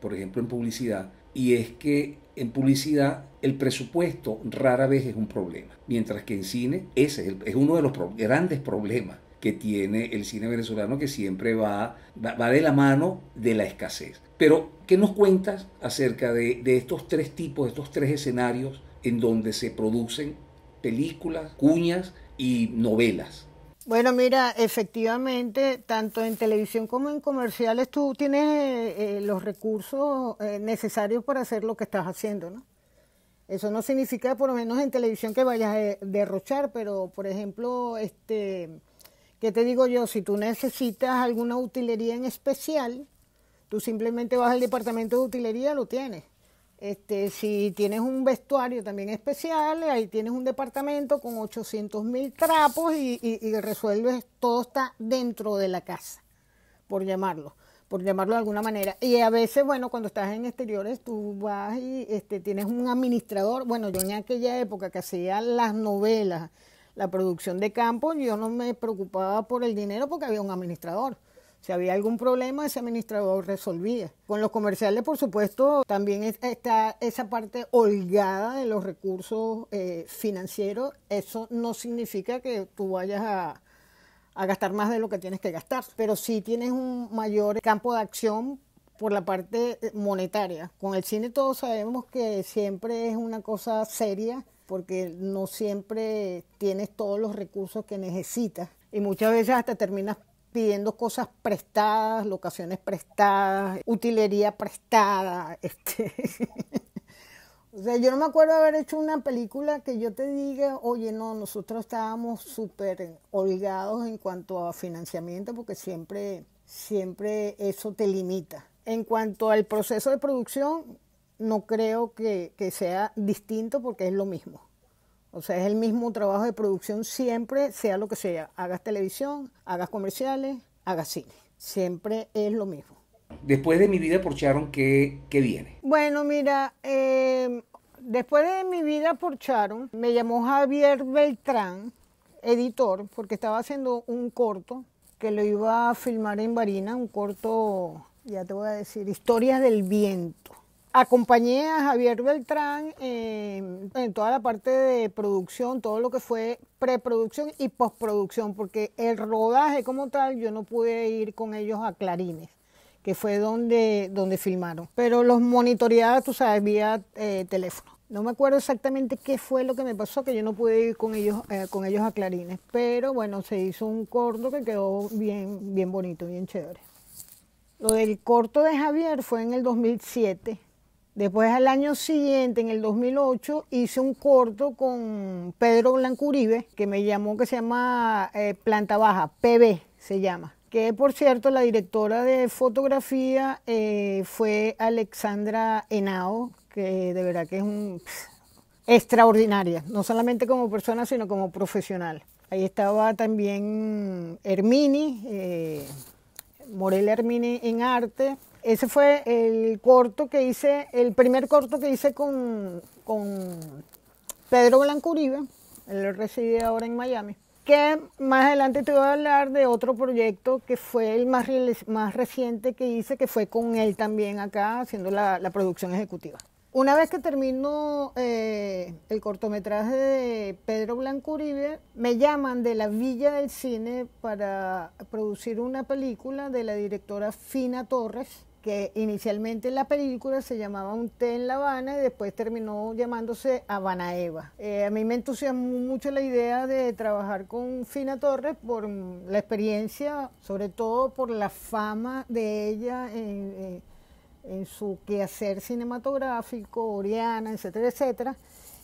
por ejemplo, en publicidad, y es que en publicidad el presupuesto rara vez es un problema, mientras que en cine ese es, uno de los grandes problemas que tiene el cine venezolano que siempre va, va, de la mano de la escasez. Pero, ¿qué nos cuentas acerca de, estos tres tipos, de estos tres escenarios en donde se producen películas, cuñas y novelas? Bueno, mira, efectivamente, tanto en televisión como en comerciales tú tienes eh, eh, los recursos eh, necesarios para hacer lo que estás haciendo, ¿no? Eso no significa, por lo menos en televisión, que vayas a derrochar, pero, por ejemplo, este, ¿qué te digo yo? Si tú necesitas alguna utilería en especial, Tú simplemente vas al departamento de utilería, lo tienes. Este, si tienes un vestuario también especial, ahí tienes un departamento con 800 mil trapos y, resuelves, todo está dentro de la casa, por llamarlo, por llamarlo de alguna manera. Y a veces, bueno, cuando estás en exteriores, tú vas y este, tienes un administrador. Bueno, yo en aquella época que hacía las novelas, la producción de campo, yo no me preocupaba por el dinero porque había un administrador. Si había algún problema, ese administrador resolvía. Con los comerciales, por supuesto, también está esa parte holgada de los recursos eh, financieros. Eso no significa que tú vayas a, a gastar más de lo que tienes que gastar, pero sí tienes un mayor campo de acción por la parte eh, monetaria. Con el cine todos sabemos que siempre es una cosa seria porque no siempre tienes todos los recursos que necesitas y muchas veces hasta terminas pidiendo cosas prestadas, locaciones prestadas, utilería prestada. Este. o sea, yo no me acuerdo haber hecho una película que yo te diga, oye, no, nosotros estábamos súper obligados en cuanto a financiamiento, porque siempre, siempre eso te limita. En cuanto al proceso de producción, no creo que sea distinto porque es lo mismo. O sea, es el mismo trabajo de producción siempre, sea lo que sea. Hagas televisión, hagas comerciales, hagas cine. Siempre es lo mismo. Después de mi vida por Charon, ¿qué, viene? Bueno, mira, eh, después de mi vida por Charon, me llamó Javier Beltrán, editor, porque estaba haciendo un corto que lo iba a filmar en Barina, un corto, ya te voy a decir, Historias del Viento Acompañé a Javier Beltrán eh, en, toda la parte de producción, todo lo que fue preproducción y postproducción, porque el rodaje como tal yo no pude ir con ellos a Clarines que fue donde, donde filmaron. Pero los monitoreaba, tú sabes, vía eh, teléfono. No me acuerdo exactamente qué fue lo que me pasó, que yo no pude ir con ellos, eh, con ellos a Clarines. Pero bueno, se hizo un corto que quedó bien, bien bonito, bien chévere. Lo del corto de Javier fue en el 2007 Después al año siguiente, en el 2008, hice un corto con Pedro Blancuribe, que me llamó, que se llama eh, Planta Baja, PB se llama. Que por cierto, la directora de fotografía eh, fue Alexandra Henao, que de verdad que es un, extraordinaria, no solamente como persona, sino como profesional. Ahí estaba también Hermini, eh, Morel Hermini en arte, ese fue el corto que hice, el primer corto que hice con, con Pedro Blanco Uribe, él reside ahora en Miami, que más adelante te voy a hablar de otro proyecto que fue el más, más reciente que hice, que fue con él también acá haciendo la, producción ejecutiva. Una vez que termino eh, el cortometraje de Pedro Blanco Uribe, me llaman de la Villa del Cine para producir una película de la directora Fina Torres, que inicialmente la película se llamaba Un té en La Habana y después terminó llamándose Habana Eva. Eh, a mí me entusiasmó mucho la idea de trabajar con Fina Torres por la experiencia, sobre todo por la fama de ella en, en su quehacer cinematográfico, Oriana, etcétera, etcétera.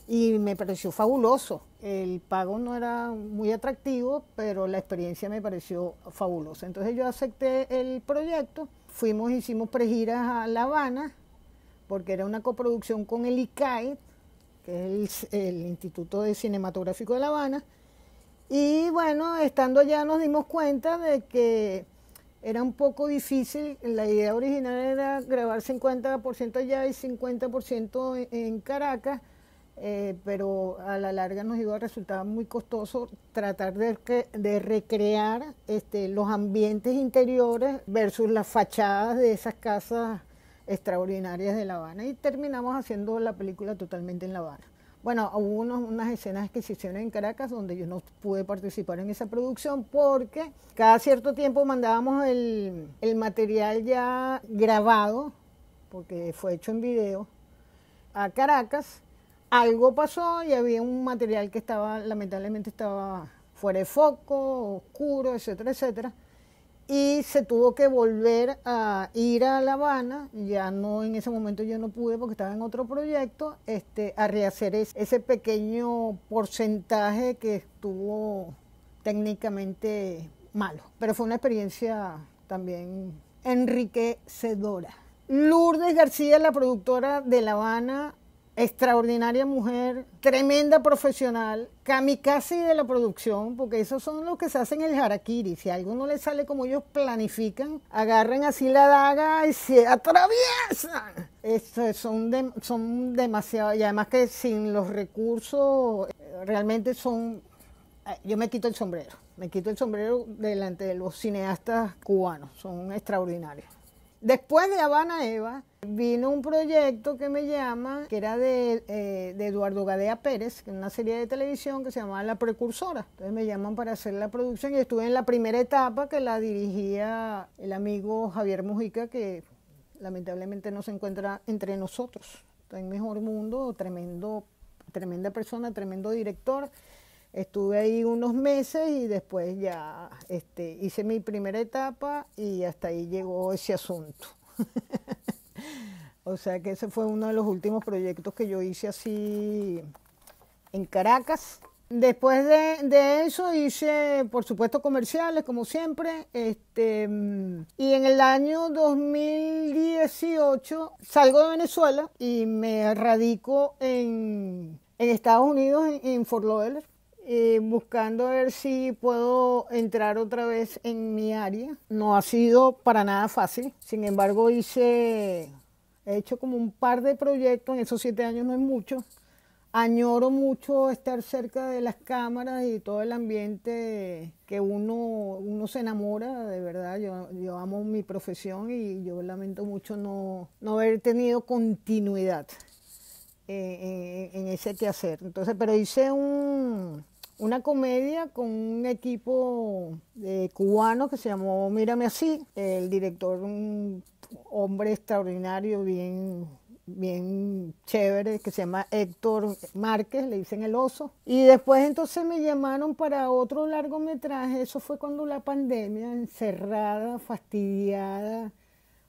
Y me pareció fabuloso. El pago no era muy atractivo, pero la experiencia me pareció fabulosa. Entonces yo acepté el proyecto fuimos, hicimos pregiras a La Habana, porque era una coproducción con el ICAE, que es el, Instituto de Cinematográfico de La Habana, y bueno, estando allá nos dimos cuenta de que era un poco difícil, la idea original era grabar 50% allá y 50% en Caracas, eh, pero a la larga nos iba a resultar muy costoso tratar de, recrear este, los ambientes interiores versus las fachadas de esas casas extraordinarias de La Habana y terminamos haciendo la película totalmente en La Habana. Bueno, hubo unas escenas que se hicieron en Caracas donde yo no pude participar en esa producción porque cada cierto tiempo mandábamos el, el material ya grabado, porque fue hecho en video, a Caracas algo pasó y había un material que estaba, lamentablemente estaba fuera de foco, oscuro, etcétera, etcétera. Y se tuvo que volver a ir a La Habana, ya no en ese momento yo no pude porque estaba en otro proyecto, este, a rehacer ese pequeño porcentaje que estuvo técnicamente malo. Pero fue una experiencia también enriquecedora. Lourdes García, la productora de La Habana, extraordinaria mujer, tremenda profesional, kamikaze de la producción, porque esos son los que se hacen el harakiri. Si a alguno le sale como ellos planifican, agarran así la daga y se atraviesan. son, son demasiado, y además que sin los recursos realmente son, eh, yo me quito el sombrero, me quito el sombrero delante de los cineastas cubanos, son extraordinarios. Después de Habana Eva, vino un proyecto que me llama, que era de, eh, Eduardo Gadea Pérez, una serie de televisión que se llamaba La Precursora. Entonces me llaman para hacer la producción y estuve en la primera etapa que la dirigía el amigo Javier Mujica, que lamentablemente no se encuentra entre nosotros. Está en Mejor Mundo, tremendo, tremenda persona, tremendo director. Estuve ahí unos meses y después ya este, hice mi primera etapa y hasta ahí llegó ese asunto. o sea que ese fue uno de los últimos proyectos que yo hice así en Caracas. Después de, eso hice, por supuesto, comerciales, como siempre. Este, mm, y en el año 2018 salgo de Venezuela y me radico en, en Estados Unidos, en, en Fort Lauderdale. Eh, buscando a ver si puedo entrar otra vez en mi área. No ha sido para nada fácil, sin embargo hice, he hecho como un par de proyectos, en esos siete años no es mucho. Añoro mucho estar cerca de las cámaras y todo el ambiente que uno, uno se enamora, de verdad. Yo, amo mi profesión y yo lamento mucho no, no haber tenido continuidad eh, en ese quehacer. Entonces, pero hice un, una comedia con un equipo cubano que se llamó Mírame así. El director, un hombre extraordinario, bien, bien chévere, que se llama Héctor Márquez, le dicen el oso. Y después entonces me llamaron para otro largometraje, eso fue cuando la pandemia, encerrada, fastidiada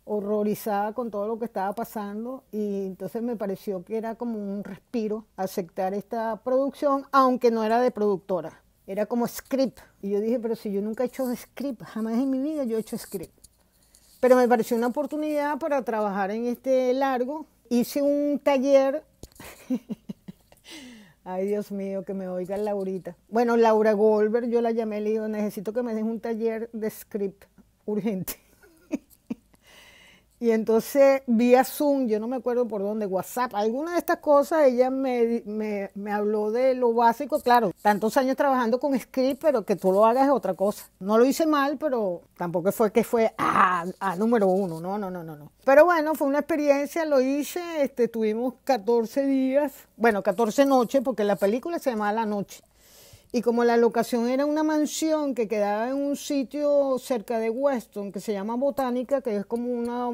horrorizada con todo lo que estaba pasando y entonces me pareció que era como un respiro aceptar esta producción, aunque no era de productora, era como script. Y yo dije, pero si yo nunca he hecho script, jamás en mi vida yo he hecho script. Pero me pareció una oportunidad para trabajar en este largo. Hice un taller. Ay, Dios mío, que me oiga Laurita. Bueno, Laura Goldberg, yo la llamé y le digo, necesito que me des un taller de script urgente. Y entonces vía Zoom, yo no me acuerdo por dónde, WhatsApp, alguna de estas cosas, ella me, me, me, habló de lo básico, claro, tantos años trabajando con script, pero que tú lo hagas es otra cosa. No lo hice mal, pero tampoco fue que fue ah, número uno, no, no, no, no, no. Pero bueno, fue una experiencia, lo hice, este, tuvimos 14 días, bueno, 14 noches, porque la película se llama La Noche. Y como la locación era una mansión que quedaba en un sitio cerca de Weston, que se llama Botánica, que es como una,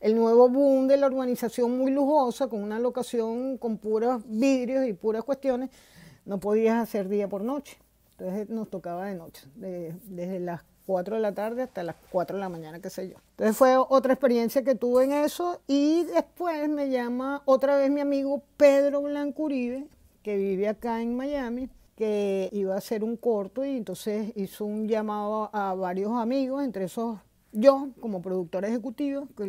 el nuevo boom de la urbanización muy lujosa, con una locación con puros vidrios y puras cuestiones, no podías hacer día por noche. Entonces nos tocaba de noche, desde las 4 de la tarde hasta las 4 de la mañana, qué sé yo. Entonces fue otra experiencia que tuve en eso y después me llama otra vez mi amigo Pedro Blanco Uribe, que vive acá en Miami que iba a hacer un corto y entonces hizo un llamado a varios amigos, entre esos yo como productor ejecutivo que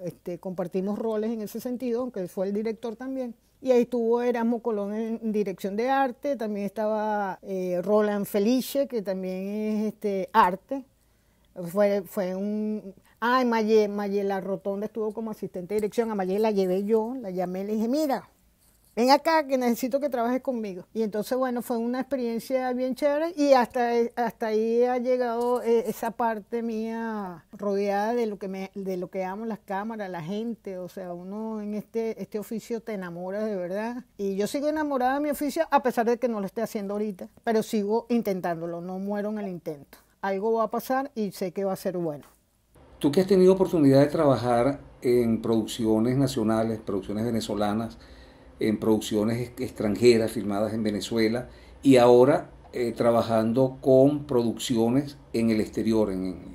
este, compartimos roles en ese sentido, aunque él fue el director también. Y ahí estuvo Erasmo Colón en dirección de arte, también estaba eh, Roland Felice, que también es este, arte. Fue, fue un... Ah, Mayela Rotonda estuvo como asistente de dirección, a Mayela la llevé yo, la llamé, y le dije, mira, ven acá que necesito que trabajes conmigo. Y entonces, bueno, fue una experiencia bien chévere y hasta, hasta ahí ha llegado eh, esa parte mía rodeada de lo que me, de lo que amo, las cámaras, la gente, o sea, uno en este, este oficio te enamora de verdad. Y yo sigo enamorada de mi oficio a pesar de que no lo esté haciendo ahorita, pero sigo intentándolo, no muero en el intento. Algo va a pasar y sé que va a ser bueno. Tú que has tenido oportunidad de trabajar en producciones nacionales, producciones venezolanas, en producciones extranjeras firmadas en Venezuela y ahora eh, trabajando con producciones en el exterior, en,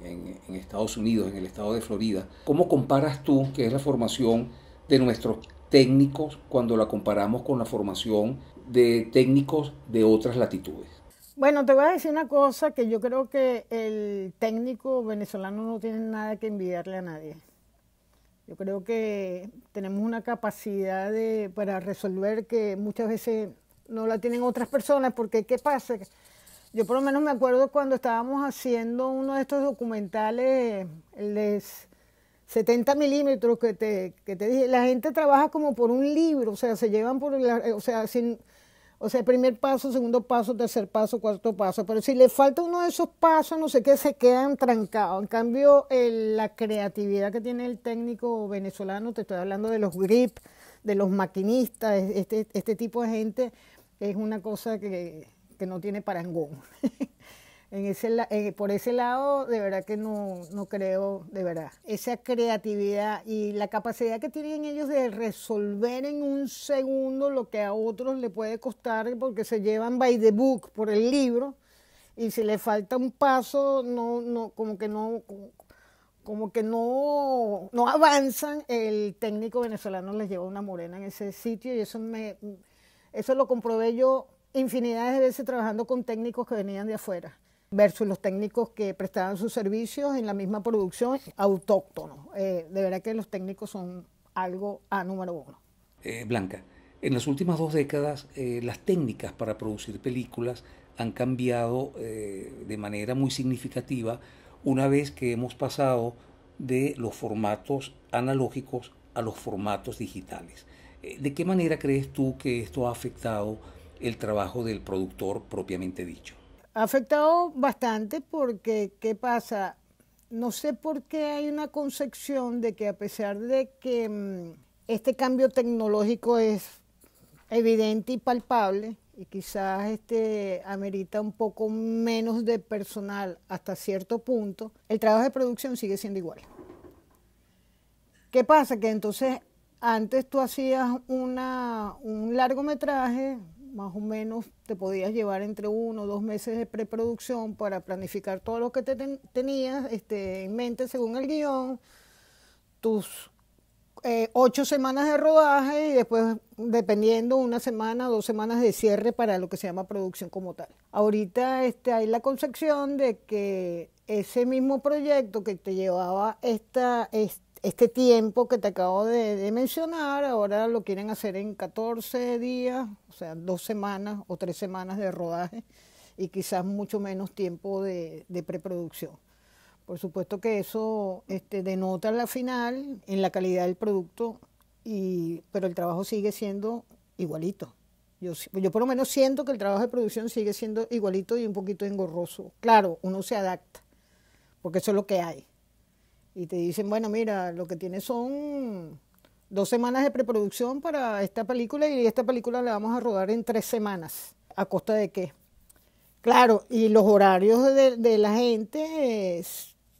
Estados Unidos, en el estado de Florida. ¿Cómo comparas tú, que es la formación de nuestros técnicos, cuando la comparamos con la formación de técnicos de otras latitudes? Bueno, te voy a decir una cosa que yo creo que el técnico venezolano no tiene nada que envidiarle a nadie. Yo creo que tenemos una capacidad de, para resolver que muchas veces no la tienen otras personas, porque ¿qué pasa? Yo por lo menos me acuerdo cuando estábamos haciendo uno de estos documentales, el de 70 milímetros que te, que te dije, la gente trabaja como por un libro, o sea, se llevan por, la, o sea, sin o sea, primer paso, segundo paso, tercer paso, cuarto paso. Pero si le falta uno de esos pasos, no sé qué, se quedan trancados. En cambio, el, la creatividad que tiene el técnico venezolano, te estoy hablando de los grip, de los maquinistas, este, este tipo de gente, es una cosa que, que no tiene parangón. En ese, eh, por ese lado, de verdad que no, no creo, de verdad. Esa creatividad y la capacidad que tienen ellos de resolver en un segundo lo que a otros le puede costar porque se llevan by the book, por el libro, y si le falta un paso, no, no, como que no, como que no, no avanzan, el técnico venezolano les lleva una morena en ese sitio y eso me, eso lo comprobé yo infinidades de veces trabajando con técnicos que venían de afuera versus los técnicos que prestaban sus servicios en la misma producción autóctonos. Eh, de verdad que los técnicos son algo a número uno. Eh, Blanca, en las últimas dos décadas eh, las técnicas para producir películas han cambiado de manera muy significativa una vez que hemos pasado de los formatos analógicos a los formatos digitales. ¿De qué manera crees tú que esto ha afectado el trabajo del productor propiamente dicho? Ha afectado bastante porque, ¿qué pasa? No sé por qué hay una concepción de que a pesar de que mm, este cambio tecnológico es evidente y palpable, y quizás este amerita un poco menos de personal hasta cierto punto, el trabajo de producción sigue siendo igual. ¿Qué pasa? Que entonces antes tú hacías un largometraje, más o menos te podías llevar entre uno o dos meses de preproducción para planificar todo lo que tenías este, en mente según el guión, tus eh, ocho semanas de rodaje y después, dependiendo, una semana, dos semanas de cierre para lo que se llama producción como tal. Ahorita este, hay la concepción de que ese mismo proyecto que te llevaba esta, esta este tiempo que te acabo de, mencionar, ahora lo quieren hacer en 14 días, o sea, dos semanas o tres semanas de rodaje y quizás mucho menos tiempo de, preproducción. Por supuesto que eso este, denota la final en la calidad del producto, y, pero el trabajo sigue siendo igualito. Yo, yo por lo menos siento que el trabajo de producción sigue siendo igualito y un poquito engorroso. Claro, uno se adapta, porque eso es lo que hay y te dicen, bueno, mira, lo que tienes son dos semanas de preproducción para esta película y esta película la vamos a rodar en tres semanas. ¿A costa de qué? Claro, y los horarios de, la gente eh,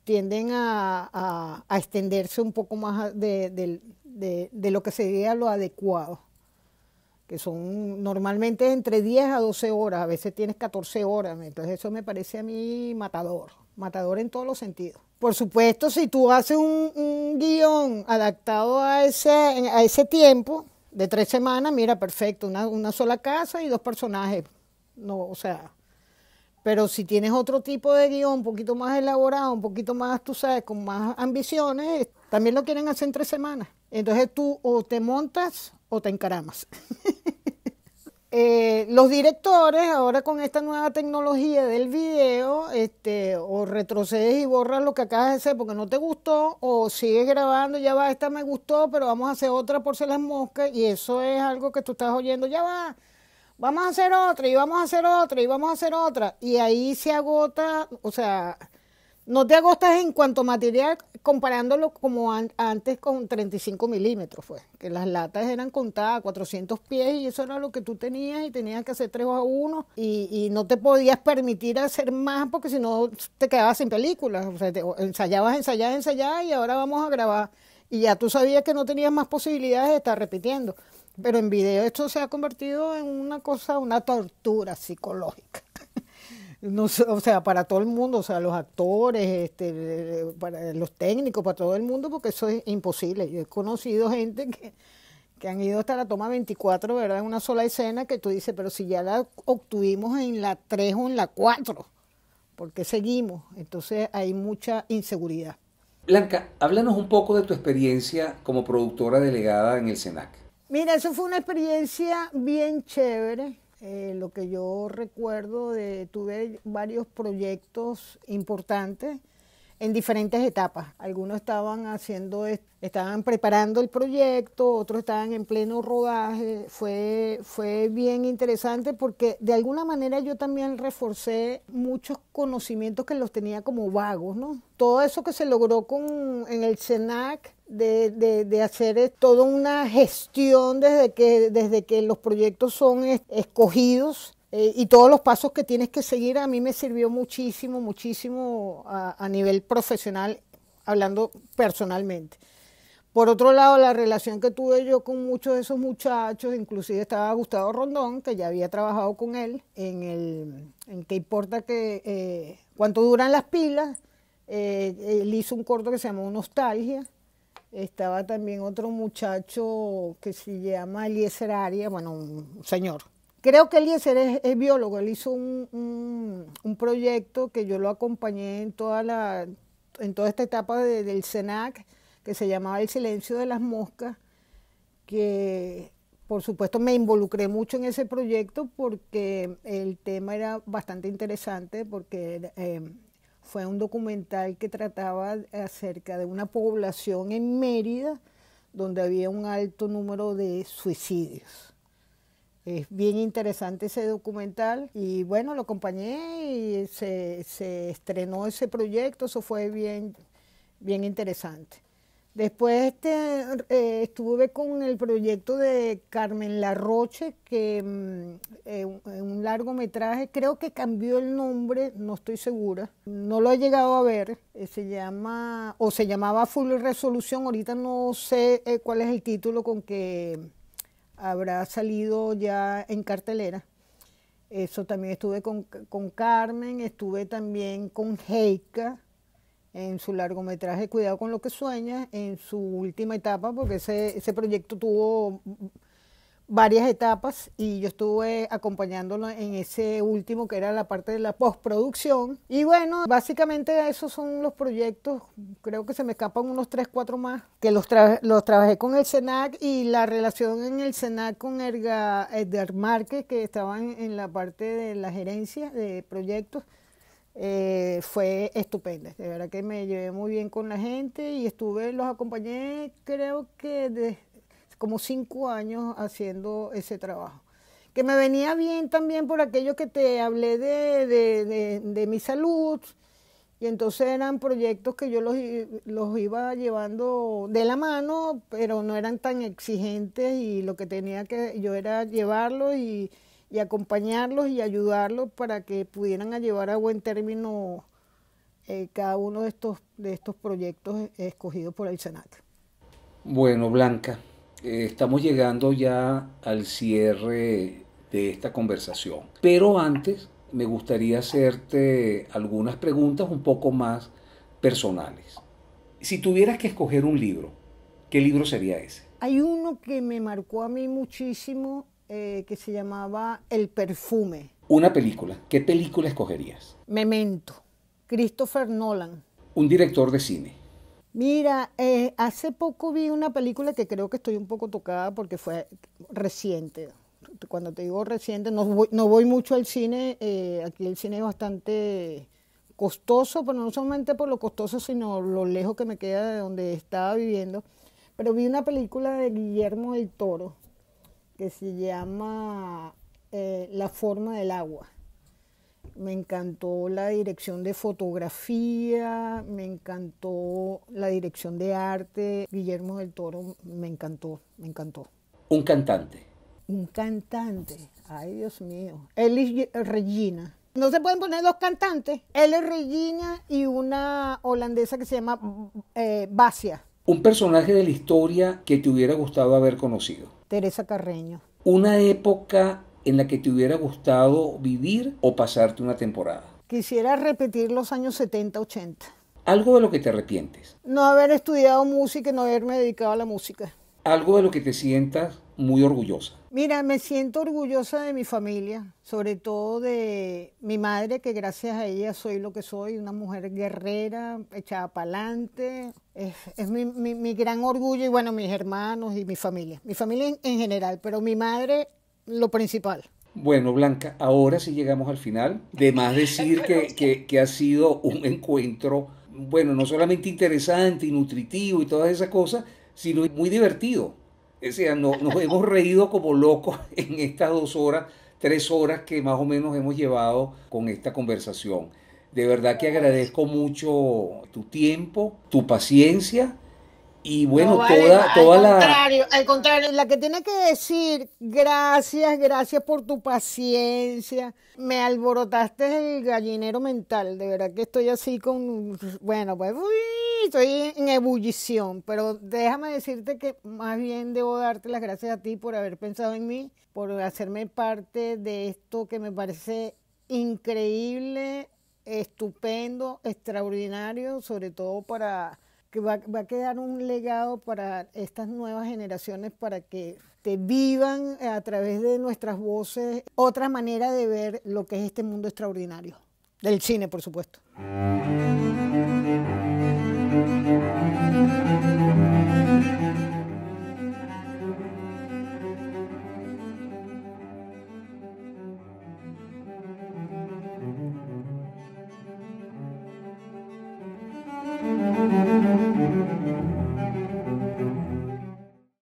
tienden a, extenderse un poco más de, de, lo que sería lo adecuado, que son normalmente entre 10 a 12 horas, a veces tienes 14 horas, entonces eso me parece a mí matador, matador en todos los sentidos. Por supuesto, si tú haces un, guión adaptado a ese, a ese tiempo de tres semanas, mira, perfecto, una, una sola casa y dos personajes. No, o sea, pero si tienes otro tipo de guión, un poquito más elaborado, un poquito más, tú sabes, con más ambiciones, eh, también lo quieren hacer en tres semanas. Entonces tú o te montas o te encaramas. Eh, los directores ahora con esta nueva tecnología del video, este, o retrocedes y borras lo que acabas de hacer porque no te gustó, o sigues grabando, ya va, esta me gustó, pero vamos a hacer otra por ser las moscas, y eso es algo que tú estás oyendo, ya va, vamos a hacer otra, y vamos a hacer otra, y vamos a hacer otra, y ahí se agota, o sea, no te agotas en cuanto material comparándolo como antes con 35 milímetros fue, pues, que las latas eran contadas a 400 pies y eso era lo que tú tenías y tenías que hacer 3 a 1 y, no te podías permitir hacer más porque si no te quedabas sin películas, o sea, ensayabas, ensayabas, ensayabas y ahora vamos a grabar y ya tú sabías que no tenías más posibilidades de estar repitiendo, pero en video esto se ha convertido en una cosa, una tortura psicológica no, o sea, para todo el mundo, o sea, los actores, este, para los técnicos, para todo el mundo, porque eso es imposible. Yo he conocido gente que, que han ido hasta la toma 24, ¿verdad? En una sola escena que tú dices, pero si ya la obtuvimos en la 3 o en la 4, ¿por qué seguimos? Entonces hay mucha inseguridad. Blanca, háblanos un poco de tu experiencia como productora delegada en el SENAC. Mira, eso fue una experiencia bien chévere eh, lo que yo recuerdo de tuve varios proyectos importantes en diferentes etapas. Algunos estaban haciendo, estaban preparando el proyecto, otros estaban en pleno rodaje. Fue, fue bien interesante porque de alguna manera yo también reforcé muchos conocimientos que los tenía como vagos, ¿no? Todo eso que se logró con, en el CENAC de, de, de, hacer toda una gestión desde que, desde que los proyectos son escogidos eh, y todos los pasos que tienes que seguir a mí me sirvió muchísimo, muchísimo a, nivel profesional, hablando personalmente. Por otro lado, la relación que tuve yo con muchos de esos muchachos, inclusive estaba Gustavo Rondón, que ya había trabajado con él en el en qué importa que eh, cuánto duran las pilas. Eh, él hizo un corto que se llamó Nostalgia. Estaba también otro muchacho que se llama Eliezer bueno, un señor Creo que Eliezer es, es biólogo, él hizo un, proyecto que yo lo acompañé en toda, la, en toda esta etapa del Senac que se llamaba El silencio de las moscas, que por supuesto me involucré mucho en ese proyecto porque el tema era bastante interesante, porque eh, fue un documental que trataba acerca de una población en Mérida donde había un alto número de suicidios es bien interesante ese documental y bueno, lo acompañé y se, estrenó ese proyecto, eso fue bien, bien interesante. Después este, eh, estuve con el proyecto de Carmen Larroche, que mm, en eh, eh, un largometraje, creo que cambió el nombre, no estoy segura, no lo he llegado a ver, se llama, o se llamaba Full Resolución, ahorita no sé cuál es el título con que habrá salido ya en cartelera. Eso también estuve con, Carmen, estuve también con Heika en su largometraje Cuidado con lo que sueñas, en su última etapa, porque ese, ese proyecto tuvo varias etapas y yo estuve acompañándolo en ese último que era la parte de la postproducción. Y bueno, básicamente esos son los proyectos, creo que se me escapan unos 3, 4 más, que los, los trabajé con el SENAC y la relación en el SENAC con Erga, Edgar Márquez, que estaban en la parte de la gerencia de proyectos. Eh, fue estupenda. De verdad que me llevé muy bien con la gente y estuve, los acompañé creo que desde como cinco años haciendo ese trabajo. Que me venía bien también por aquello que te hablé de, mi salud, y entonces eran proyectos que yo los, los, iba llevando de la mano, pero no eran tan exigentes y lo que tenía que yo era llevarlos y, y acompañarlos y ayudarlos para que pudieran llevar a buen término eh, cada uno de estos, de estos proyectos eh, escogidos por el Senac. Bueno, Blanca, eh, estamos llegando ya al cierre de esta conversación. Pero antes me gustaría hacerte algunas preguntas un poco más personales. Si tuvieras que escoger un libro, ¿qué libro sería ese? Hay uno que me marcó a mí muchísimo eh, que se llamaba El perfume. Una película. ¿Qué película escogerías? Memento. Christopher Nolan. Un director de cine. Mira, eh, hace poco vi una película que creo que estoy un poco tocada porque fue reciente. Cuando te digo reciente, no voy, mucho al cine, eh, aquí el cine es bastante costoso, pero no solamente por lo costoso, sino lo lejos que me queda de donde estaba viviendo. Pero vi una película de Guillermo del Toro que se llama eh, La forma del agua me encantó la dirección de fotografía, me encantó la dirección de arte. Guillermo del Toro me encantó, me encantó. Un cantante. Un cantante, ay Dios mío. Elis Regina. No se pueden poner dos cantantes, Él es Regina y una holandesa que se llama eh, Basia. Un personaje de la historia que te hubiera gustado haber conocido. Teresa Carreño. Una época en la que te hubiera gustado vivir o pasarte una temporada? Quisiera repetir los años 70, 80. ¿Algo de lo que te arrepientes? No haber estudiado música y no haberme dedicado a la música. ¿Algo de lo que te sientas muy orgullosa? Mira, me siento orgullosa de mi familia, sobre todo de mi madre, que gracias a ella soy lo que soy, una mujer guerrera, echada para adelante. Es, mi, gran orgullo y bueno, mis hermanos y mi familia, mi familia en general, pero mi madre lo principal. Bueno, Blanca, ahora sí llegamos al final. De más decir que, ha sido un encuentro, bueno, no solamente interesante y nutritivo y todas esas cosas, sino muy divertido. O sea, nos hemos reído como locos en estas dos horas, tres horas que más o menos hemos llevado con esta conversación. De verdad que agradezco mucho tu tiempo, tu paciencia y bueno, la... Contrario, al contrario, la que tiene que decir gracias, gracias por tu paciencia. Me alborotaste el gallinero mental, de verdad que estoy así con... Bueno, pues estoy en ebullición, pero déjame decirte que más bien debo darte las gracias a ti por haber pensado en mí, por hacerme parte de esto que me parece increíble, estupendo, extraordinario, sobre todo para que va, a quedar un legado para estas nuevas generaciones para que te vivan a través de nuestras voces otra manera de ver lo que es este mundo extraordinario, del cine por supuesto.